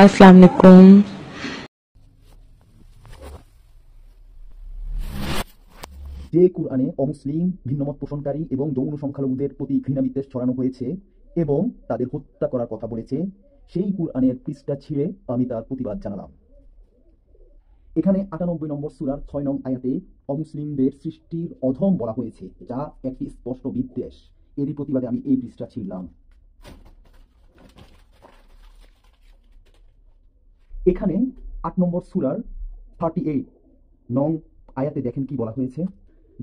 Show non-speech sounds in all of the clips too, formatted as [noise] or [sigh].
अस्सलाम वालेकुम যে কোরআনে অমুসলিম ভিন্নমত পোষণকারী এবং যৌন সংখ্যালঘুদের প্রতি ঘৃণা বিদ্বেষ ছড়ানো হয়েছে এবং তাদের হত্যা করার কথা বলেছে সেই কোরআনের পৃষ্ঠা ছিঁড়ে আমি তার প্রতিবাদ জানালাম এখানে আটানব্বই নম্বর সুরার ছয় নং আয়াতে অমুসলিমদের সৃষ্টির অধম বলা হয়েছে যা একটি স্পষ্ট বিদ্বেষ এরই প্রতিবাদে আমি এই পৃষ্ঠা ছিঁড়লাম এখানে আট নম্বর সুরার থার্টি এইট নং আয়াতে দেখেন কি বলা হয়েছে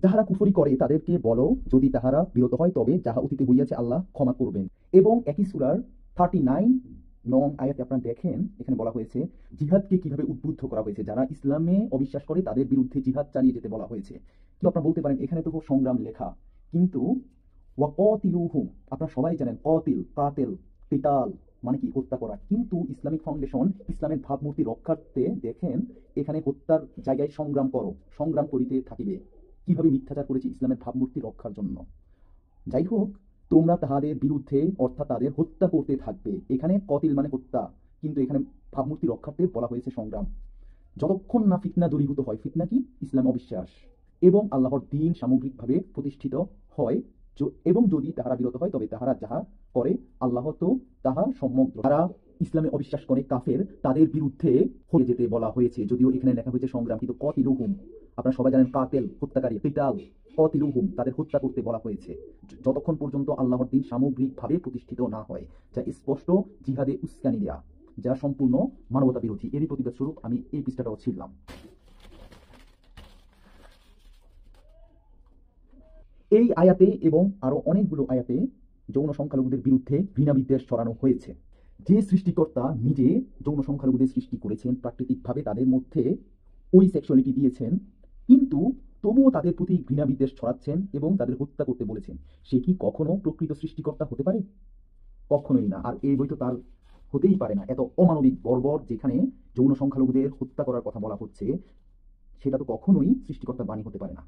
যাহারা কুফরি করে তাদেরকে বলো যদি তাহারা বিরত হয় তবে যাহা অতীতে হইয়াছে আল্লাহ ক্ষমা করবেন এবং একই সুরার থার্টি নাইন নং আয়াতে আপনারা দেখেন এখানে বলা হয়েছে জিহাদকে কিভাবে উদ্বুদ্ধ করা হয়েছে যারা ইসলামে অবিশ্বাস করে তাদের বিরুদ্ধে জিহাদ চালিয়ে যেতে বলা হয়েছে কিন্তু আপনারা বলতে পারেন এখানে তো খুব সংগ্রাম লেখা কিন্তু ওয়া কতিলুহুম আপনারা সবাই জানেন অতিল কাতেল পিতাল মানে কি হত্যা করা কিন্তু ইসলামিক ফাউন্ডেশন ইসলামের ভাবমূর্তি রক্ষার্থে দেখেন এখানে হত্যার জায়গায় সংগ্রাম করো সংগ্রাম করিতে থাকিবে কিভাবে মিথ্যাচার করেছি ইসলামের ভাবমূর্তি রক্ষার জন্য যাই হোক তোমরা তাহাদের বিরুদ্ধে অর্থাৎ তাদের হত্যা করতে থাকবে এখানে কতিল মানে হত্যা কিন্তু এখানে ভাবমূর্তি রক্ষার্থে বলা হয়েছে সংগ্রাম যতক্ষণ না ফিতনা দূরীভূত হয় ফিতনা কি ইসলাম অবিশ্বাস এবং আল্লাহর দিন সামগ্রিকভাবে প্রতিষ্ঠিত হয় এবং যদি তাহারা বিরত হয় তবে তাহারা যাহা করে আল্লাহ তো তাহা সম্যক তারা ইসলামে অবিশ্বাস করে কাফের তাদের বিরুদ্ধে হয়ে যেতে বলা হয়েছে যদিও এখানে লেখা হয়েছে সংগ্রাম কিন্তু রুহুম আপনারা সবাই জানেন কাতেল হত্যাকারী পিতাল অতিলুহুম তাদের হত্যা করতে বলা হয়েছে যতক্ষণ পর্যন্ত আল্লাহর দিন সামগ্রিকভাবে প্রতিষ্ঠিত না হয় যা স্পষ্ট জিহাদে উস্কানি দেয়া যা সম্পূর্ণ মানবতা বিরোধী এরই প্রতিবাদ স্বরূপ আমি এই পৃষ্ঠাটাও ছিলাম এই আয়াতে এবং আরো অনেকগুলো আয়াতে যৌন সংখ্যালঘুদের বিরুদ্ধে ঘৃণাবিদ্বেষ ছড়ানো হয়েছে যে সৃষ্টিকর্তা নিজে যৌন সংখ্যালঘুদের সৃষ্টি করেছেন প্রাকৃতিকভাবে তাদের মধ্যে ওই সেক্সুয়ালিটি দিয়েছেন কিন্তু তবুও তাদের প্রতি ঘৃণাবিদ্বেষ ছড়াচ্ছেন এবং তাদের হত্যা করতে বলেছেন সে কি কখনো প্রকৃত সৃষ্টিকর্তা হতে পারে কখনোই না আর এই বই তো তার হতেই পারে না এত অমানবিক বর্বর যেখানে যৌন সংখ্যালঘুদের হত্যা করার কথা বলা হচ্ছে সেটা তো কখনোই সৃষ্টিকর্তার বাণী হতে পারে না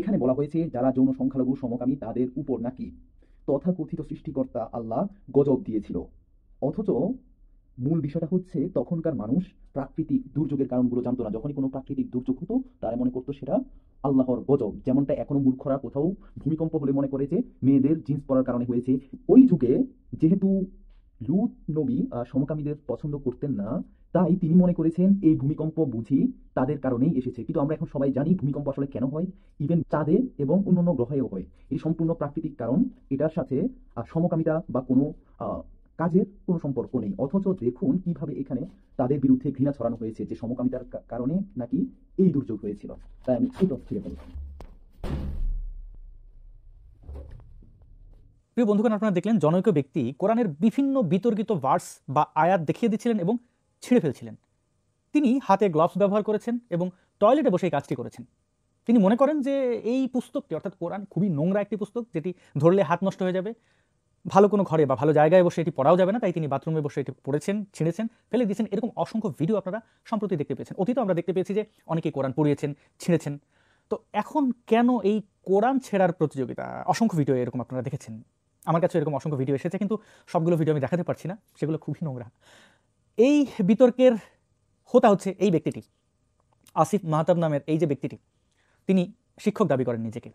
এখানে বলা হয়েছে যারা যৌন সংখ্যালঘু সমকামী তাদের উপর নাকি তথাকথিত সৃষ্টিকর্তা আল্লাহ গজব দিয়েছিল অথচ মূল বিষয়টা হচ্ছে তখনকার মানুষ প্রাকৃতিক দুর্যোগের কারণগুলো জানতো না যখনই কোনো প্রাকৃতিক দুর্যোগ হতো তারা মনে করতো সেটা আল্লাহর গজব যেমনটা এখনো মূর্খরা কোথাও ভূমিকম্প হলে মনে করে যে মেয়েদের জিন্স পরার কারণে হয়েছে ওই যুগে যেহেতু লুত নবী সমকামীদের পছন্দ করতেন না তাই তিনি মনে করেছেন এই ভূমিকম্প বুঝি তাদের কারণেই এসেছে কিন্তু আমরা এখন সবাই জানি ভূমিকম্প আসলে কেন হয় ইভেন চাঁদে এবং অন্যান্য গ্রহেও হয় এই সম্পূর্ণ প্রাকৃতিক কারণ এটার সাথে সমকামিতা বা কোনো কাজের কোনো সম্পর্ক নেই অথচ দেখুন কিভাবে এখানে তাদের বিরুদ্ধে ঘৃণা ছড়ানো হয়েছে যে সমকামিতার কারণে নাকি এই দুর্যোগ হয়েছিল তাই আমি এই তথ্য বলেছি প্রিয় বন্ধুগণ আপনারা দেখলেন জনৈক ব্যক্তি কোরআনের বিভিন্ন বিতর্কিত ভার্স বা আয়াত দেখিয়ে দিচ্ছিলেন এবং ছিঁড়ে ফেলছিলেন তিনি হাতে গ্লাভস ব্যবহার করেছেন এবং টয়লেটে বসে কাজটি করেছেন তিনি মনে করেন যে এই পুস্তকটি অর্থাৎ কোরআন খুবই নোংরা একটি পুস্তক যেটি ধরলে হাত নষ্ট হয়ে যাবে ভালো কোনো ঘরে বা ভালো জায়গায় বসে এটি পড়াও যাবে না তাই তিনি বাথরুমে বসে এটি পড়েছেন ছিঁড়েছেন ফেলে দিয়েছেন এরকম অসংখ্য ভিডিও আপনারা সম্প্রতি দেখতে পেয়েছেন অতীত আমরা দেখতে পেয়েছি যে অনেকে কোরআন পড়িয়েছেন ছিঁড়েছেন তো এখন কেন এই কোরআন ছেঁড়ার প্রতিযোগিতা অসংখ্য ভিডিও এরকম আপনারা দেখেছেন আমার কাছে এরকম অসংখ্য ভিডিও এসেছে কিন্তু সবগুলো ভিডিও আমি দেখাতে পারছি না সেগুলো খুবই নোংরা এই বিতর্কের হোতা হচ্ছে এই ব্যক্তিটি আসিফ মাহতাব নামের এই যে ব্যক্তিটি তিনি শিক্ষক দাবি করেন নিজেকে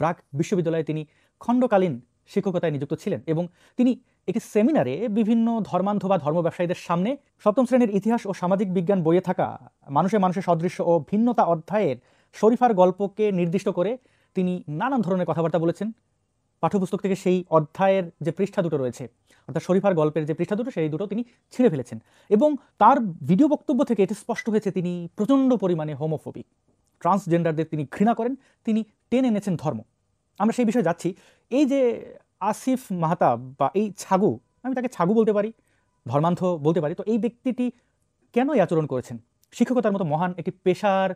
ব্রাক বিশ্ববিদ্যালয়ে তিনি খণ্ডকালীন শিক্ষকতায় নিযুক্ত ছিলেন এবং তিনি একটি সেমিনারে বিভিন্ন ধর্মান্ধ বা ধর্ম ব্যবসায়ীদের সামনে সপ্তম শ্রেণীর ইতিহাস ও সামাজিক বিজ্ঞান বইয়ে থাকা মানুষে মানুষের সদৃশ্য ও ভিন্নতা অধ্যায়ের শরীফার গল্পকে নির্দিষ্ট করে তিনি নানান ধরনের কথাবার্তা বলেছেন পাঠ্যপুস্তক থেকে সেই অধ্যায়ের যে পৃষ্ঠা দুটো রয়েছে অর্থাৎ শরীফার গল্পের যে পৃষ্ঠা দুটো সেই দুটো তিনি ছিঁড়ে ফেলেছেন এবং তার ভিডিও বক্তব্য থেকে এটি স্পষ্ট হয়েছে তিনি প্রচণ্ড পরিমাণে হোমোফোবিক ট্রান্সজেন্ডারদের তিনি ঘৃণা করেন তিনি টেনে এনেছেন ধর্ম আমরা সেই বিষয়ে যাচ্ছি এই যে আসিফ মাহতাব বা এই ছাগু আমি তাকে ছাগু বলতে পারি ধর্মান্ধ বলতে পারি তো এই ব্যক্তিটি কেন এই আচরণ করেছেন শিক্ষকতার মতো মহান একটি পেশার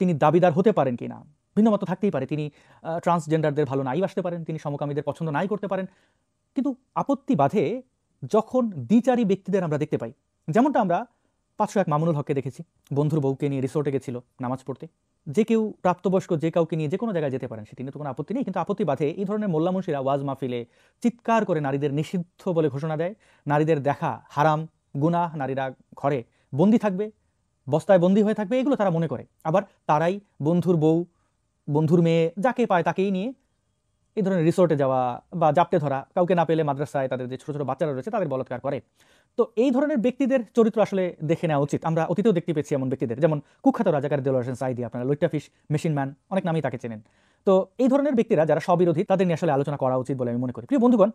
তিনি দাবিদার হতে পারেন কি না ভিন্ন মতো থাকতেই পারে তিনি ট্রান্সজেন্ডারদের ভালো নাই আসতে পারেন তিনি সমকামীদের পছন্দ নাই করতে পারেন কিন্তু আপত্তি বাধে যখন দ্বিচারী ব্যক্তিদের আমরা দেখতে পাই যেমনটা আমরা পাঁচশো এক মামুনুল হককে দেখেছি বন্ধুর বউকে নিয়ে রিসোর্টে গেছিল নামাজ পড়তে যে কেউ প্রাপ্তবয়স্ক যে কাউকে নিয়ে যে কোনো জায়গায় যেতে পারেন সেটি নিয়ে তো কোনো আপত্তি নেই কিন্তু আপত্তি বাধে এই ধরনের মোল্লামশিরা ওয়াজ মাহফিলে চিৎকার করে নারীদের নিষিদ্ধ বলে ঘোষণা দেয় নারীদের দেখা হারাম গুনাহ নারীরা ঘরে বন্দি থাকবে বস্তায় বন্দী হয়ে থাকবে এগুলো তারা মনে করে আবার তারাই বন্ধুর বউ বন্ধুর মেয়ে যাকে পায় তাকেই নিয়ে এই ধরনের রিসোর্টে যাওয়া বা জাপটে ধরা কাউকে না পেলে মাদ্রাসায় তাদের যে ছোটো ছোটো বাচ্চারা রয়েছে তাদের বলৎকার করে তো এই ধরনের ব্যক্তিদের চরিত্র আসলে দেখে নেওয়া উচিত আমরা অতীতেও দেখতে পেয়েছি এমন ব্যক্তিদের যেমন কুখ্যাত রাজাকার দেলোয়ার হোসেন সাইদি আপনারা লইট্টা ফিস মেশিন ম্যান অনেক নামেই তাকে চেনেন তো এই ধরনের ব্যক্তিরা যারা স্ববিরোধী তাদের নিয়ে আসলে আলোচনা করা উচিত বলে আমি মনে করি প্রিয় বন্ধুগণ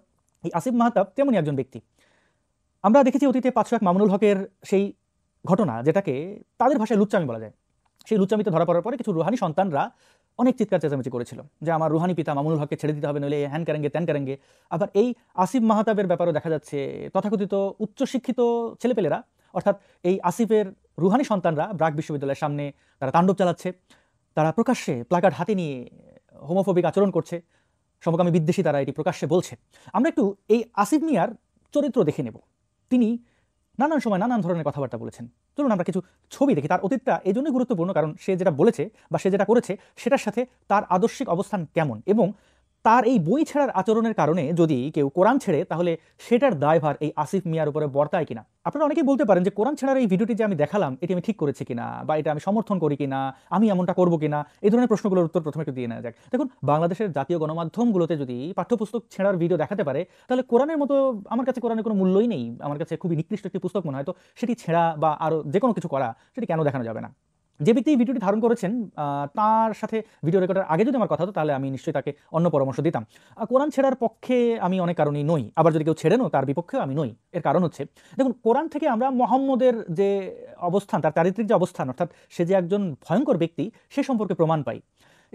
এই আসিফ মাহতাব তেমনই একজন ব্যক্তি আমরা দেখেছি অতীতে পাঁচশো এক মামুনুল হকের সেই ঘটনা যেটাকে তাদের ভাষায় লুচ্চামি বলা যায় সেই লুচ্চামিতে ধরা পড়ার পরে কিছু রুহানি সন্তানরা অনেক চিৎকার চেঁচামেচি করেছিল যে আমার রুহানি পিতা মামুনুল হককে ছেড়ে দিতে হবে নইলে হ্যান ক্যারেঙ্গে ত্যান ক্যারেঙ্গে আবার এই আসিফ মাহাতাবের ব্যাপারও দেখা যাচ্ছে তথাকথিত উচ্চশিক্ষিত ছেলেপেলেরা অর্থাৎ এই আসিফের রুহানি সন্তানরা ব্রাক বিশ্ববিদ্যালয়ের সামনে তারা তাণ্ডব চালাচ্ছে তারা প্রকাশ্যে প্লাকার্ড হাতে নিয়ে হোমোফোবিক আচরণ করছে সমকামী বিদ্বেষী তারা এটি প্রকাশ্যে বলছে আমরা একটু এই আসিফ মিয়ার চরিত্র দেখে নেব তিনি নানান সময় নানান ধরনের কথাবার্তা বলেছেন চলুন আমরা কিছু ছবি দেখি তার অতীতটা এই জন্যই গুরুত্বপূর্ণ কারণ সে যেটা বলেছে বা সে যেটা করেছে সেটার সাথে তার আদর্শিক অবস্থান কেমন এবং তার এই বই ছেড়ার আচরণের কারণে যদি কেউ কোরআন ছেড়ে তাহলে সেটার দায়ভার এই আসিফ মিয়ার উপরে বর্তায় কিনা আপনারা অনেকেই বলতে পারেন যে কোরআন ছেড়ার এই ভিডিওটি যে আমি দেখালাম এটি আমি ঠিক করেছি কিনা বা এটা আমি সমর্থন করি কিনা আমি এমনটা করবো কিনা এই ধরনের প্রশ্নগুলোর উত্তর প্রথমে একটু দিয়ে নেওয়া যাক দেখুন বাংলাদেশের জাতীয় গণমাধ্যমগুলোতে যদি পাঠ্যপুস্তক ছেঁড়ার ভিডিও দেখাতে পারে তাহলে কোরআনের মতো আমার কাছে কোরআনের কোনো মূল্যই নেই আমার কাছে খুবই নিকৃষ্ট একটি পুস্তক মনে হয় তো সেটি ছেঁড়া বা আরও যে কোনো কিছু করা সেটি কেন দেখানো যাবে না যে ব্যক্তি এই ভিডিওটি ধারণ করেছেন তার সাথে ভিডিও রেকর্ডের আগে যদি আমার কথা হতো তাহলে আমি নিশ্চয়ই তাকে অন্য পরামর্শ দিতাম কোরআন ছেড়ার পক্ষে আমি অনেক কারণেই নই আবার যদি কেউ ছেড়েনও তার বিপক্ষেও আমি নই এর কারণ হচ্ছে দেখুন কোরআন থেকে আমরা মোহাম্মদের যে অবস্থান তার চারিত্রিক যে অবস্থান অর্থাৎ সে যে একজন ভয়ঙ্কর ব্যক্তি সে সম্পর্কে প্রমাণ পাই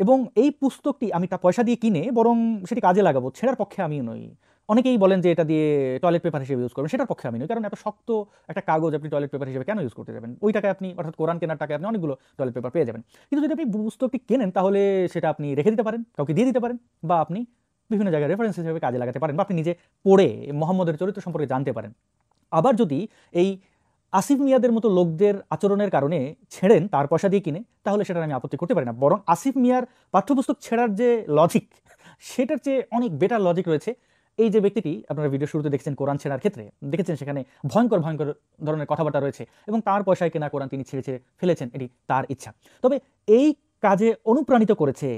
এবং এই পুস্তকটি আমি তা পয়সা দিয়ে কিনে বরং সেটি কাজে লাগাবো ছেড়ার পক্ষে আমিও নই অনেকেই বলেন যে এটা দিয়ে টয়লেট পেপার হিসেবে ইউজ করবেন সেটার পক্ষে আমি নই কারণ এত শক্ত একটা কাগজ আপনি টয়লেট পেপার হিসেবে কেন ইউজ করতে যাবেন ওই টাকায় আপনি অর্থাৎ কোরআন কেনার টাকায় আপনি অনেকগুলো টয়লেট পেপার পেয়ে যাবেন কিন্তু যদি আপনি পুস্তকটি কেনেন তাহলে সেটা আপনি রেখে দিতে পারেন কাউকে দিয়ে দিতে পারেন বা আপনি বিভিন্ন জায়গায় রেফারেন্স হিসেবে কাজে লাগাতে পারেন বা আপনি নিজে পড়ে মোহাম্মদের চরিত্র সম্পর্কে জানতে পারেন আবার যদি এই আসিফ মিয়াদের মতো লোকদের আচরণের কারণে ছেড়েন তার পয়সা দিয়ে কিনে তাহলে সেটা আমি আপত্তি করতে পারি না বরং আসিফ মিয়ার পাঠ্যপুস্তক ছেড়ার যে লজিক সেটার চেয়ে অনেক বেটার লজিক রয়েছে এই যে ব্যক্তিটি আপনারা ভিডিও শুরুতে দেখছেন কোরআন ছেঁড়ার ক্ষেত্রে দেখেছেন সেখানে ভয়ঙ্কর ভয়ঙ্কর ধরনের কথাবার্তা রয়েছে এবং তার পয়সায় কেনা কোরআন তিনি ছেড়ে ছেড়ে ফেলেছেন এটি তার ইচ্ছা তবে এই কাজে অনুপ্রাণিত করেছে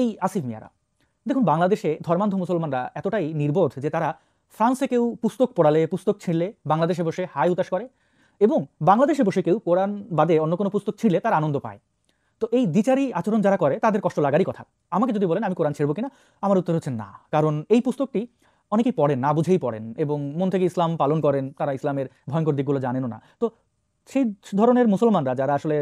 এই আসিফ মিয়ারা দেখুন বাংলাদেশে ধর্মান্ধ মুসলমানরা এতটাই নির্বোধ যে তারা ফ্রান্সে কেউ পুস্তক পড়ালে পুস্তক ছিঁড়লে বাংলাদেশে বসে হাই উতাস করে এবং বাংলাদেশে বসে কেউ কোরআন বাদে অন্য কোনো পুস্তক ছিঁড়লে তার আনন্দ পায় তো এই দ্বিচারী আচরণ যারা করে তাদের কষ্ট লাগারই কথা আমাকে যদি বলেন আমি কোরআন ছেড়বো কিনা আমার উত্তর হচ্ছে না কারণ এই পুস্তকটি অনেকেই পড়েন না বুঝেই পড়েন এবং মন থেকে ইসলাম পালন করেন তারা ইসলামের ভয়ঙ্কর দিকগুলো জানেনও না তো সেই ধরনের মুসলমানরা যারা আসলে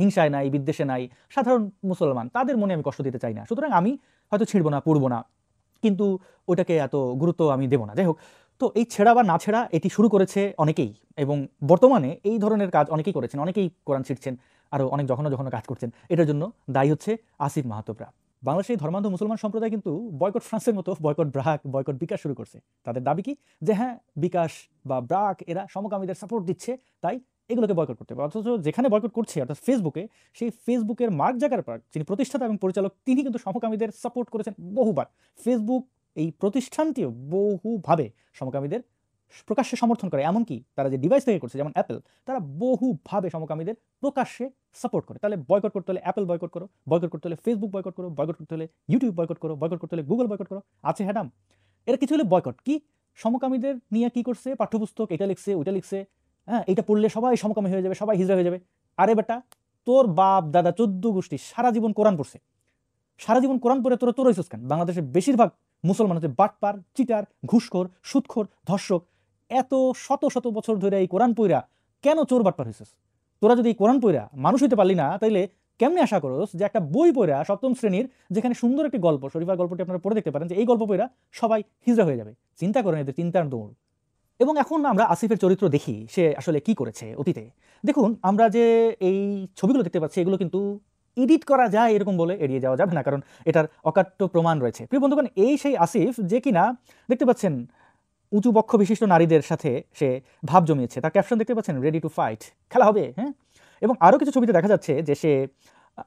হিংসায় নাই বিদ্বেষে নাই সাধারণ মুসলমান তাদের মনে আমি কষ্ট দিতে চাই না সুতরাং আমি হয়তো ছিঁড়ব না পড়বো না কিন্তু ওটাকে এত গুরুত্ব আমি দেব না যাই হোক তো এই ছেঁড়া বা না ছেঁড়া এটি শুরু করেছে অনেকেই এবং বর্তমানে এই ধরনের কাজ অনেকেই করেছেন অনেকেই কোরআন ছিটছেন আরও অনেক যখনও যখনও কাজ করছেন এটার জন্য দায়ী হচ্ছে আসিফ মাহাতোপরা বাংলাদেশের ধর্মান্ধ মুসলমান সম্প্রদায় কিন্তু বয়কট ফ্রান্সের মতো বয়কট ব্রাক বয়কট বিকাশ শুরু করছে তাদের দাবি কি যে হ্যাঁ বিকাশ বা ব্রাক এরা সমকামীদের সাপোর্ট দিচ্ছে তাই এগুলোকে বয়কট করতে হবে অথচ যেখানে বয়কট করছে অর্থাৎ ফেসবুকে সেই ফেসবুকের মার্ক পার্ক যিনি প্রতিষ্ঠাতা এবং পরিচালক তিনি কিন্তু সমকামীদের সাপোর্ট করেছেন বহুবার ফেসবুক এই প্রতিষ্ঠানটিও বহুভাবে সমকামীদের প্রকাশ্যে সমর্থন করে এমনকি তারা যে ডিভাইস তৈরি করছে যেমন অ্যাপেল তারা বহুভাবে সমকামীদের প্রকাশ্যে সাপোর্ট করে তাহলে বয়কট করতে হলে অ্যাপেল বয়কট করো বয়কট করতে হলে ফেসবুক বয়কট করো বয়কট করতে হলে ইউটিউব বয়কট করো বয়কট করতে হলে গুগল বয়কট করো আছে হ্যাডাম এরা কিছু হলে বয়কট কি সমকামীদের নিয়ে কি করছে পাঠ্যপুস্তক এটা লিখছে ওইটা লিখছে হ্যাঁ এটা পড়লে সবাই সমকামী হয়ে যাবে সবাই হিজড়া হয়ে যাবে আরে বেটা তোর বাপ দাদা চোদ্দ গোষ্ঠী সারা জীবন কোরআন পড়ছে সারা জীবন কোরআন পড়ে তোরা তোর কেন বাংলাদেশের বেশিরভাগ মুসলমান হচ্ছে বাটপার চিটার ঘুষখোর সুৎখোর ধর্ষক এত শত শত বছর ধরে এই কোরআন পইরা কেন চোর বাটপার হয়েছিস তোরা যদি এই কোরআন পইরা মানুষ হইতে পারলি না তাইলে কেমনি আশা করোস যে একটা বই পড়া সপ্তম শ্রেণীর যেখানে সুন্দর একটি গল্প শরীফার গল্পটি আপনারা পড়ে দেখতে পারেন যে এই গল্প পড়া সবাই হিজড়া হয়ে যাবে চিন্তা করেন এদের চিন্তার দৌড় এবং এখন আমরা আসিফের চরিত্র দেখি সে আসলে কি করেছে অতীতে দেখুন আমরা যে এই ছবিগুলো দেখতে পাচ্ছি এগুলো কিন্তু এডিট করা যায় এরকম বলে এড়িয়ে যাওয়া যাবে না কারণ এটার অকাট্য প্রমাণ রয়েছে প্রিয় বন্ধুগণ এই সেই আসিফ যে কিনা দেখতে পাচ্ছেন উঁচু বক্ষ বিশিষ্ট নারীদের সাথে সে ভাব জমিয়েছে তার ক্যাপশন দেখতে পাচ্ছেন রেডি টু ফাইট খেলা হবে হ্যাঁ এবং আরও কিছু ছবিতে দেখা যাচ্ছে যে সে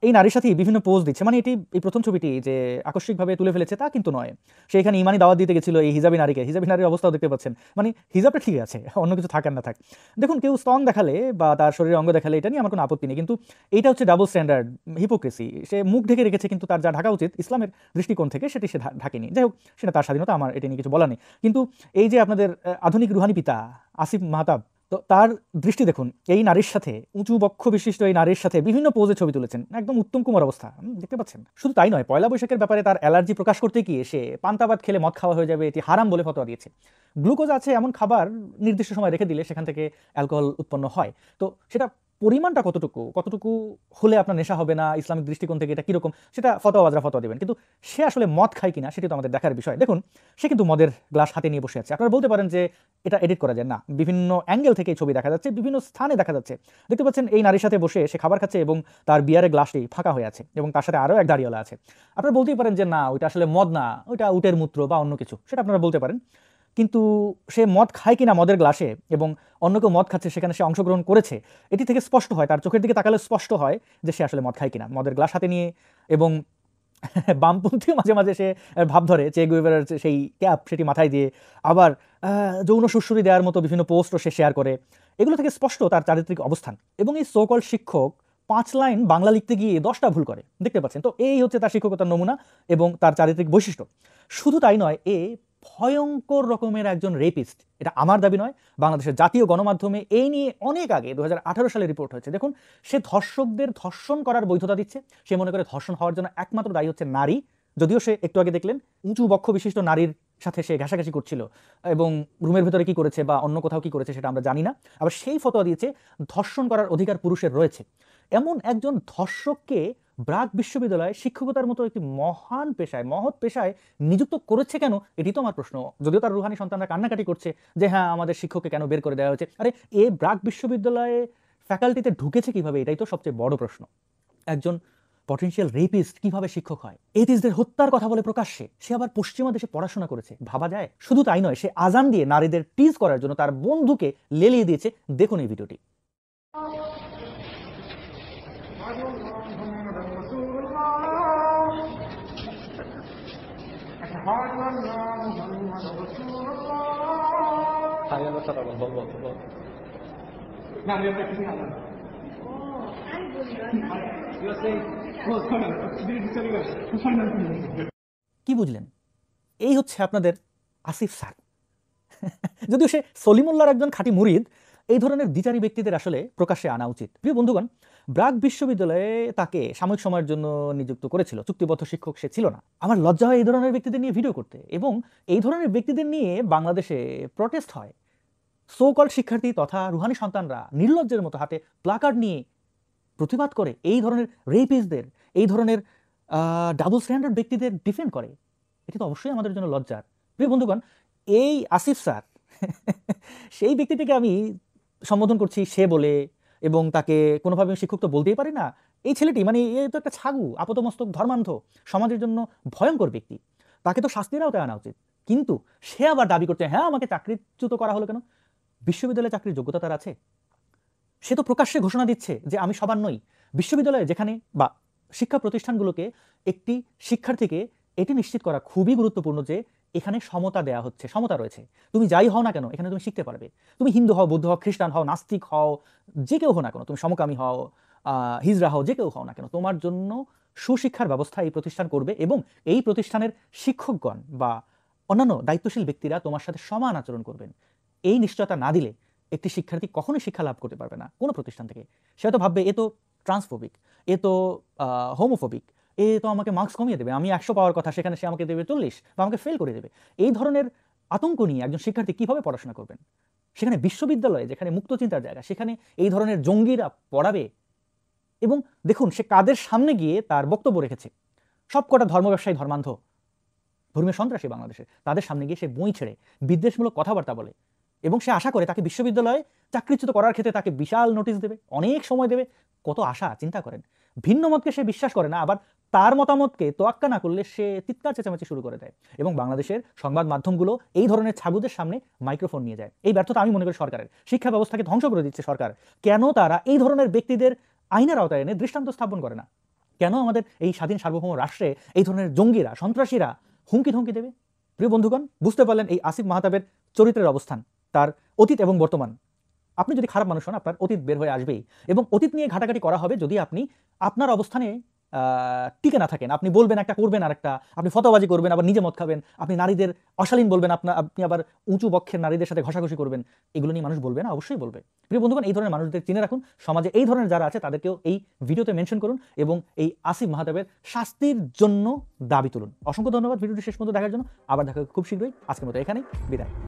এই নারীর সাথেই বিভিন্ন পোজ দিচ্ছে মানে এটি এই প্রথম ছবিটি যে আকস্মিকভাবে তুলে ফেলেছে তা কিন্তু নয় সে এখানে ইমানি দাওয়াত দিতে গেছিল এই হিজাবি নারীকে হিজাবি নারীর অবস্থাও দেখতে পাচ্ছেন মানে হিজাবটা ঠিক আছে অন্য কিছু থাকার না থাক দেখুন কেউ স্তন দেখালে বা তার শরীরের অঙ্গ দেখালে এটা নিয়ে আমার কোনো আপত্তি নেই কিন্তু এটা হচ্ছে ডাবল স্ট্যান্ডার্ড হিপোক্রেসি সে মুখ ঢেকে রেখেছে কিন্তু তার যা ঢাকা উচিত ইসলামের দৃষ্টিকোণ থেকে সেটি সে ঢাকেনি যাই হোক সেটা তার স্বাধীনতা আমার এটা নিয়ে কিছু বলা নেই কিন্তু এই যে আপনাদের আধুনিক রুহানি পিতা আসিফ মাহতাব তো তার দৃষ্টি দেখুন এই নারীর সাথে উঁচু বক্ষ বিশিষ্ট এই নারীর সাথে বিভিন্ন পোজে ছবি তুলেছেন একদম উত্তম কুমার অবস্থা দেখতে পাচ্ছেন শুধু তাই নয় পয়লা বৈশাখের ব্যাপারে তার অ্যালার্জি প্রকাশ করতে গিয়ে সে পান্তাবাদ খেলে মদ খাওয়া হয়ে যাবে এটি হারাম বলে ফতোয়া দিয়েছে গ্লুকোজ আছে এমন খাবার নির্দিষ্ট সময় রেখে দিলে সেখান থেকে অ্যালকোহল উৎপন্ন হয় তো সেটা পরিমাণটা কতটুকু কতটুকু হলে আপনার নেশা হবে না ইসলামিক দৃষ্টিকোণ থেকে এটা কীরকম সেটা ফতোয়াজরা ফতোয়া দেবেন কিন্তু সে আসলে মদ খায় কিনা সেটি তো আমাদের দেখার বিষয় দেখুন সে কিন্তু মদের গ্লাস হাতে নিয়ে বসে আছে আপনারা বলতে পারেন যে এটা এডিট করা যায় না বিভিন্ন অ্যাঙ্গেল থেকে ছবি দেখা যাচ্ছে বিভিন্ন স্থানে দেখা যাচ্ছে দেখতে পাচ্ছেন এই নারীর সাথে বসে সে খাবার খাচ্ছে এবং তার বিয়ারের গ্লাসটি ফাঁকা হয়ে আছে এবং তার সাথে আরও এক দাঁড়িওয়ালা আছে আপনারা বলতেই পারেন যে না ওইটা আসলে মদ না ওইটা উটের মূত্র বা অন্য কিছু সেটা আপনারা বলতে পারেন কিন্তু সে মদ খায় কিনা মদের গ্লাসে এবং অন্য কেউ মদ খাচ্ছে সেখানে সে অংশগ্রহণ করেছে এটি থেকে স্পষ্ট হয় তার চোখের দিকে তাকালে স্পষ্ট হয় যে সে আসলে মদ খায় কিনা মদের গ্লাস হাতে নিয়ে এবং [laughs] বামপন্থীও মাঝে মাঝে সে ভাব ধরে যে গুইভারের সেই ক্যাপ সেটি মাথায় দিয়ে আবার যৌন সুশ্রী দেওয়ার মতো বিভিন্ন পোস্টও সে শেয়ার করে এগুলো থেকে স্পষ্ট তার চারিত্রিক অবস্থান এবং এই সোকল শিক্ষক পাঁচ লাইন বাংলা লিখতে গিয়ে দশটা ভুল করে দেখতে পাচ্ছেন তো এই হচ্ছে তার শিক্ষকতার নমুনা এবং তার চারিত্রিক বৈশিষ্ট্য শুধু তাই নয় এ ভয়ঙ্কর রকমের একজন রেপিস্ট এটা আমার দাবি নয় বাংলাদেশের জাতীয় গণমাধ্যমে এই নিয়ে অনেক আগে দু সালে রিপোর্ট হয়েছে দেখুন সে ধর্ষকদের ধর্ষণ করার বৈধতা দিচ্ছে সে মনে করে ধর্ষণ হওয়ার জন্য একমাত্র দায়ী হচ্ছে নারী যদিও সে একটু আগে দেখলেন উঁচু বক্ষ বিশিষ্ট নারীর সাথে সে ঘাসাঘাসি করছিল এবং রুমের ভেতরে কি করেছে বা অন্য কোথাও কি করেছে সেটা আমরা জানি না আবার সেই ফতোয়া দিয়েছে ধর্ষণ করার অধিকার পুরুষের রয়েছে এমন একজন ধর্ষককে ব্রাক বিশ্ববিদ্যালয়ে শিক্ষকতার মতো একটি মহান পেশায় মহৎ পেশায় নিযুক্ত করেছে কেন এটি তো আমার প্রশ্ন যদিও তার রুহানি সন্তানরা কান্নাকাটি করছে যে হ্যাঁ আমাদের শিক্ষককে কেন বের করে দেওয়া হয়েছে আরে এ ব্রাক বিশ্ববিদ্যালয়ে ফ্যাকাল্টিতে ঢুকেছে কিভাবে এটাই তো সবচেয়ে বড় প্রশ্ন একজন পটেন্সিয়াল রেপিস্ট কিভাবে শিক্ষক হয় এতিসদের হত্যার কথা বলে প্রকাশ্যে সে আবার পশ্চিমা দেশে পড়াশোনা করেছে ভাবা যায় শুধু তাই নয় সে আজান দিয়ে নারীদের টিজ করার জন্য তার বন্ধুকে লেলিয়ে দিয়েছে দেখুন এই ভিডিওটি কি বুঝলেন এই হচ্ছে আপনাদের আসিফ স্যার যদিও সে সলিমুল্লাহর একজন খাঁটি মুরিদ এই ধরনের দ্বিচারী ব্যক্তিদের আসলে প্রকাশ্যে আনা উচিত প্রিয় বন্ধুগণ ব্রাক বিশ্ববিদ্যালয়ে তাকে সাময়িক সময়ের জন্য নিযুক্ত করেছিল চুক্তিবদ্ধ শিক্ষক সে ছিল না আমার লজ্জা হয় এই ধরনের ব্যক্তিদের নিয়ে ভিডিও করতে এবং এই ধরনের ব্যক্তিদের নিয়ে বাংলাদেশে প্রটেস্ট হয় সোকল শিক্ষার্থী তথা রুহানি সন্তানরা নির্লজ্জের মতো হাতে প্লাকার্ড নিয়ে প্রতিবাদ করে এই ধরনের রেপিসদের এই ধরনের ডাবল স্ট্যান্ডার্ড ব্যক্তিদের ডিফেন্ড করে এটি তো অবশ্যই আমাদের জন্য লজ্জার প্রিয় বন্ধুগণ এই আসিফ স্যার সেই ব্যক্তিটিকে আমি সম্বোধন করছি সে বলে এবং তাকে কোনোভাবে শিক্ষক তো বলতেই পারি না এই ছেলেটি মানে এ তো একটা ছাগু আপতমস্তক ধর্মান্ধ সমাজের জন্য ভয়ঙ্কর ব্যক্তি তাকে তো শাস্তির আওতায় আনা উচিত কিন্তু সে আবার দাবি করছে হ্যাঁ আমাকে চাকরিচ্যুত করা হলো কেন বিশ্ববিদ্যালয়ে চাকরির যোগ্যতা তার আছে সে তো প্রকাশ্যে ঘোষণা দিচ্ছে যে আমি সবার নই বিশ্ববিদ্যালয়ে যেখানে বা শিক্ষা প্রতিষ্ঠানগুলোকে একটি শিক্ষার্থীকে এটি নিশ্চিত করা খুবই গুরুত্বপূর্ণ যে এখানে সমতা দেয়া হচ্ছে সমতা রয়েছে তুমি যাই হও না কেন এখানে তুমি শিখতে পারবে তুমি হিন্দু হও বৌদ্ধ হও খ্রিস্টান হও নাস্তিক হও যে কেউ হও না কেন তুমি সমকামী হও হিজরা হও যে কেউ হও না কেন তোমার জন্য সুশিক্ষার ব্যবস্থা এই প্রতিষ্ঠান করবে এবং এই প্রতিষ্ঠানের শিক্ষকগণ বা অন্যান্য দায়িত্বশীল ব্যক্তিরা তোমার সাথে সমান আচরণ করবেন এই নিশ্চয়তা না দিলে একটি শিক্ষার্থী কখনোই শিক্ষা লাভ করতে পারবে না কোনো প্রতিষ্ঠান থেকে সে হয়তো ভাববে এ তো ট্রান্সফোবিক এ তো হোমোফোবিক এ তো আমাকে মার্কস কমিয়ে দেবে আমি একশো পাওয়ার কথা সেখানে সে আমাকে দেবে চল্লিশ বা আমাকে ফেল করে দেবে এই ধরনের আতঙ্ক নিয়ে একজন শিক্ষার্থী কীভাবে পড়াশোনা করবেন সেখানে বিশ্ববিদ্যালয়ে যেখানে মুক্ত চিন্তার জায়গা সেখানে এই ধরনের জঙ্গিরা পড়াবে এবং দেখুন সে কাদের সামনে গিয়ে তার বক্তব্য রেখেছে সব কটা ধর্ম ব্যবসায়ী ধর্মান্ধ ধর্মীয় সন্ত্রাসী বাংলাদেশে তাদের সামনে গিয়ে সে বই ছেড়ে বিদ্বেষমূলক কথাবার্তা বলে এবং সে আশা করে তাকে বিশ্ববিদ্যালয়ে চাকরিচ্যুত করার ক্ষেত্রে তাকে বিশাল নোটিশ দেবে অনেক সময় দেবে কত আশা চিন্তা করেন ভিন্ন মতকে সে বিশ্বাস করে না আবার তার মতামতকে তোয়াক্কা না করলে সে চিৎকার চেঁচামেচি শুরু করে দেয় এবং বাংলাদেশের সংবাদ মাধ্যমগুলো এই ধরনের ছাগুদের সামনে মাইক্রোফোন নিয়ে যায় এই ব্যর্থতা আমি মনে করি সরকারের শিক্ষা ব্যবস্থাকে ধ্বংস করে দিচ্ছে সরকার কেন তারা এই ধরনের ব্যক্তিদের আইনের আওতায় এনে দৃষ্টান্ত স্থাপন করে না কেন আমাদের এই স্বাধীন সার্বভৌম রাষ্ট্রে এই ধরনের জঙ্গিরা সন্ত্রাসীরা হুমকি ধমকি দেবে প্রিয় বন্ধুগণ বুঝতে পারলেন এই আসিফ মাহাতাবের চরিত্রের অবস্থান তার অতীত এবং বর্তমান আপনি যদি খারাপ মানুষ হন আপনার অতীত বের হয়ে আসবেই এবং অতীত নিয়ে ঘাটাঘাটি করা হবে যদি আপনি আপনার অবস্থানে টিকে না থাকেন আপনি বলবেন একটা করবেন আর একটা আপনি ফতোবাজি করবেন আবার নিজে মত খাবেন আপনি নারীদের অশালীন বলবেন আপনার আপনি আবার উঁচু বক্ষের নারীদের সাথে ঘষাঘষি করবেন এগুলো নিয়ে মানুষ বলবে না অবশ্যই বলবে প্রিয় বন্ধুগণ এই ধরনের মানুষদের চিনে রাখুন সমাজে এই ধরনের যারা আছে তাদেরকেও এই ভিডিওতে মেনশন করুন এবং এই আসিফ মাহাতাবের শাস্তির জন্য দাবি তুলুন অসংখ্য ধন্যবাদ ভিডিওটি শেষ পর্যন্ত দেখার জন্য আবার দেখা খুব শীঘ্রই আজকের মতো এখানেই বিদায়